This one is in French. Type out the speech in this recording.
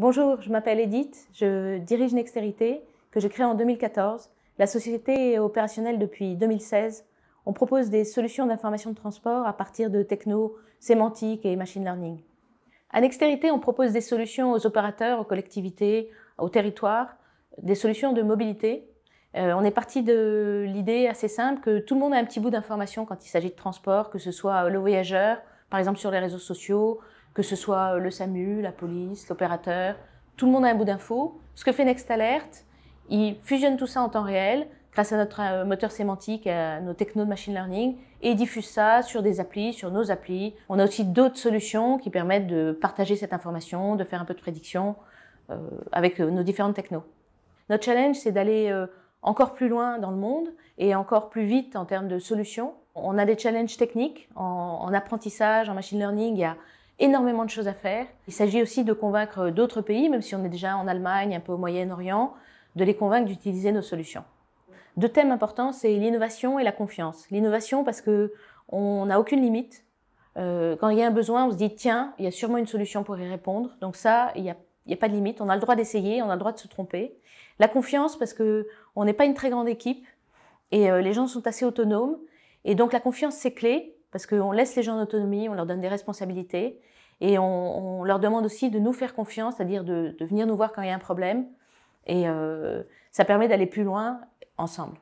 Bonjour, je m'appelle Edith, je dirige Nextérité, que j'ai créé en 2014. La société est opérationnelle depuis 2016. On propose des solutions d'information de transport à partir de techno, sémantique et machine learning. À Nextérité, on propose des solutions aux opérateurs, aux collectivités, aux territoires, des solutions de mobilité. Euh, on est parti de l'idée assez simple que tout le monde a un petit bout d'information quand il s'agit de transport, que ce soit le voyageur, par exemple sur les réseaux sociaux, que ce soit euh, le SAMU, la police, l'opérateur, tout le monde a un bout d'info. Ce que fait Next Alert, il fusionne tout ça en temps réel grâce à notre euh, moteur sémantique, à nos technos de machine learning, et diffuse ça sur des applis, sur nos applis. On a aussi d'autres solutions qui permettent de partager cette information, de faire un peu de prédiction euh, avec nos différentes technos. Notre challenge, c'est d'aller encore plus loin dans le monde et encore plus vite en termes de solutions. On a des challenges techniques en, apprentissage, en machine learning énormément de choses à faire. Il s'agit aussi de convaincre d'autres pays, même si on est déjà en Allemagne, un peu au Moyen-Orient, de les convaincre d'utiliser nos solutions. Deux thèmes importants, c'est l'innovation et la confiance. L'innovation parce que on n'a aucune limite. Euh, quand il y a un besoin, on se dit tiens, il y a sûrement une solution pour y répondre. Donc ça, il n'y a, pas de limite. On a le droit d'essayer, on a le droit de se tromper. La confiance parce que on n'est pas une très grande équipe et euh, les gens sont assez autonomes. Et donc la confiance, c'est clé parce qu'on laisse les gens en autonomie, on leur donne des responsabilités et on, leur demande aussi de nous faire confiance, c'est-à-dire de, venir nous voir quand il y a un problème. Et euh, ça permet d'aller plus loin ensemble.